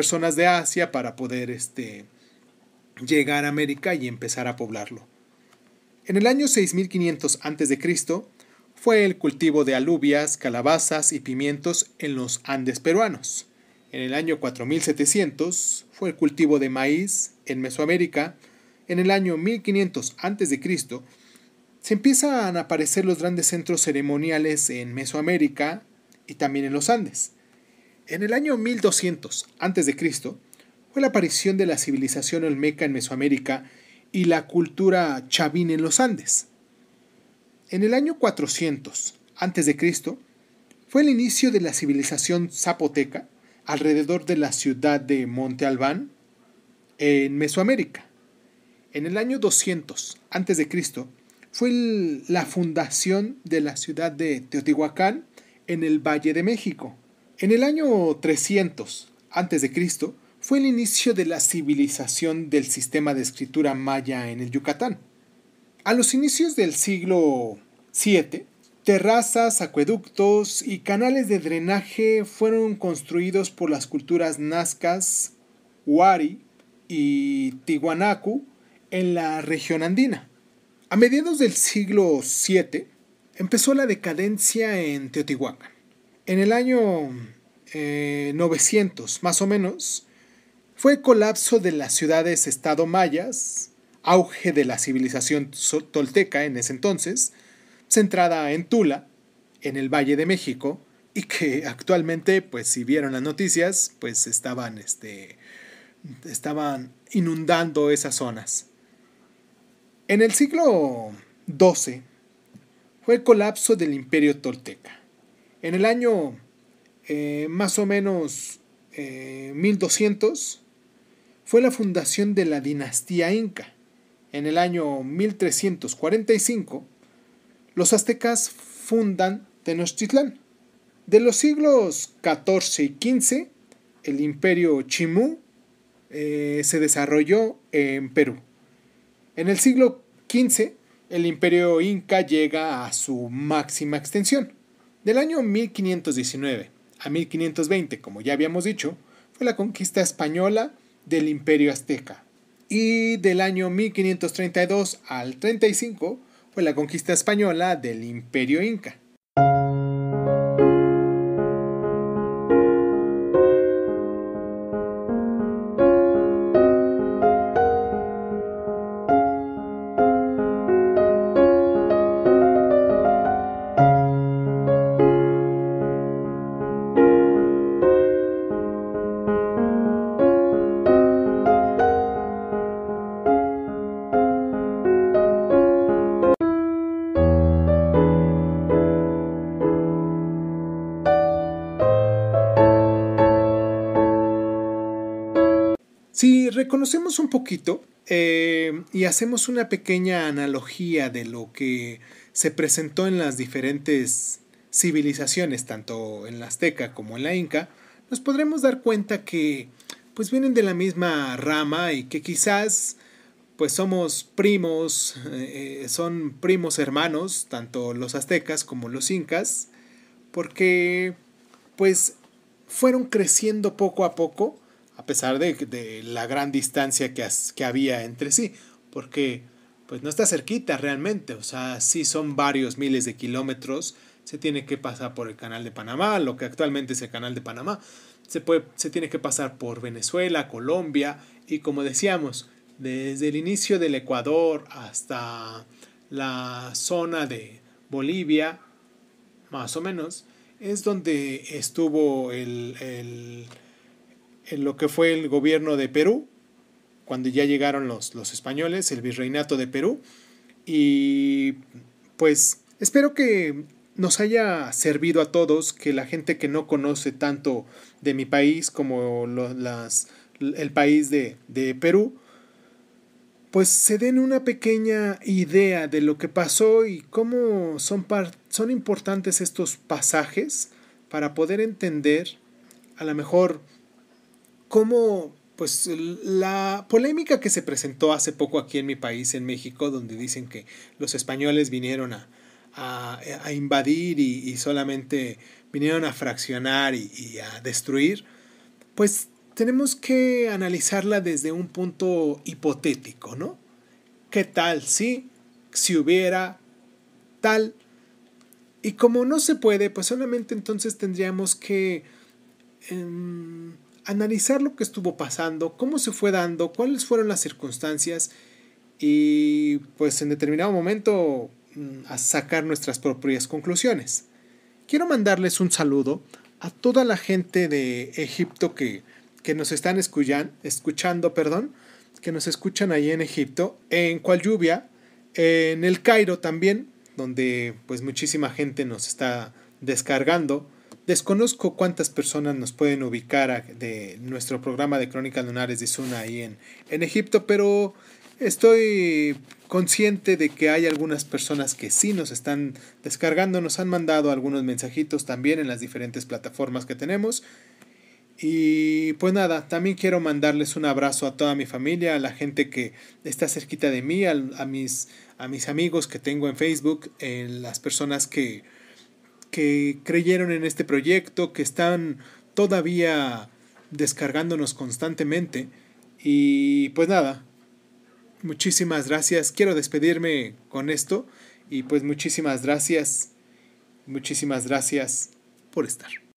personas de Asia para poder este, llegar a América y empezar a poblarlo. En el año 6500 a.C. fue el cultivo de alubias, calabazas y pimientos en los Andes peruanos. En el año 4700 fue el cultivo de maíz en Mesoamérica. En el año 1500 a.C. se empiezan a aparecer los grandes centros ceremoniales en Mesoamérica y también en los Andes. En el año 1200 a.C. fue la aparición de la civilización olmeca en Mesoamérica y la cultura chavín en los Andes. En el año 400 a.C. fue el inicio de la civilización zapoteca alrededor de la ciudad de Monte Albán en Mesoamérica. En el año 200 a.C. fue la fundación de la ciudad de Teotihuacán en el Valle de México. En el año 300 a.C. fue el inicio de la civilización del sistema de escritura maya en el Yucatán. A los inicios del siglo VII, terrazas, acueductos y canales de drenaje fueron construidos por las culturas nazcas, huari y tiwanaku en la región andina. A mediados del siglo VII empezó la decadencia en Teotihuacán. En el año 900 eh, más o menos, fue el colapso de las ciudades-estado mayas, auge de la civilización tolteca en ese entonces, centrada en Tula, en el Valle de México, y que actualmente, pues si vieron las noticias, pues estaban, este, estaban inundando esas zonas. En el siglo XII fue el colapso del imperio tolteca. En el año eh, más o menos 1200, eh, fue la fundación de la dinastía inca. En el año 1345, los aztecas fundan Tenochtitlán. De los siglos XIV y XV, el imperio Chimú eh, se desarrolló en Perú. En el siglo XV, el imperio inca llega a su máxima extensión, del año 1519 a 1520, como ya habíamos dicho, fue la conquista española del imperio azteca. Y del año 1532 al 35 fue la conquista española del imperio inca. reconocemos un poquito eh, y hacemos una pequeña analogía de lo que se presentó en las diferentes civilizaciones, tanto en la azteca como en la inca, nos podremos dar cuenta que pues vienen de la misma rama y que quizás pues somos primos, eh, son primos hermanos, tanto los aztecas como los incas, porque pues fueron creciendo poco a poco a pesar de, la gran distancia que, había entre sí, porque pues no está cerquita realmente, o sea, sí son varios miles de kilómetros, se tiene que pasar por el canal de Panamá, lo que actualmente es el canal de Panamá, se, tiene que pasar por Venezuela, Colombia, y como decíamos, desde el inicio del Ecuador hasta la zona de Bolivia, más o menos, es donde estuvo el en lo que fue el gobierno de Perú, cuando ya llegaron los, españoles, el virreinato de Perú. Y pues espero que nos haya servido a todos, que la gente que no conoce tanto de mi país como las, el país de, de Perú, pues se den una pequeña idea de lo que pasó y cómo son, son importantes estos pasajes para poder entender a lo mejor como pues la polémica que se presentó hace poco aquí en mi país, en México, donde dicen que los españoles vinieron a, invadir y, solamente vinieron a fraccionar y, a destruir, pues tenemos que analizarla desde un punto hipotético, ¿no? ¿Qué tal si, si hubiera tal? Y como no se puede, pues solamente entonces tendríamos que... Em, analizar lo que estuvo pasando, cómo se fue dando, cuáles fueron las circunstancias y pues en determinado momento mm, a sacar nuestras propias conclusiones. Quiero mandarles un saludo a toda la gente de Egipto que, nos están escuchan, escuchando, perdón, que nos escuchan ahí en Egipto, en cual lluvia, en el Cairo también, donde pues muchísima gente nos está descargando Desconozco cuántas personas nos pueden ubicar de nuestro programa de Crónicas Lunares de Suna ahí en, en Egipto, pero estoy consciente de que hay algunas personas que sí nos están descargando, nos han mandado algunos mensajitos también en las diferentes plataformas que tenemos. Y pues nada, también quiero mandarles un abrazo a toda mi familia, a la gente que está cerquita de mí, a, mis, a mis amigos que tengo en Facebook, en las personas que, que creyeron en este proyecto, que están todavía descargándonos constantemente. Y pues nada, muchísimas gracias. Quiero despedirme con esto y pues muchísimas gracias, muchísimas gracias por estar.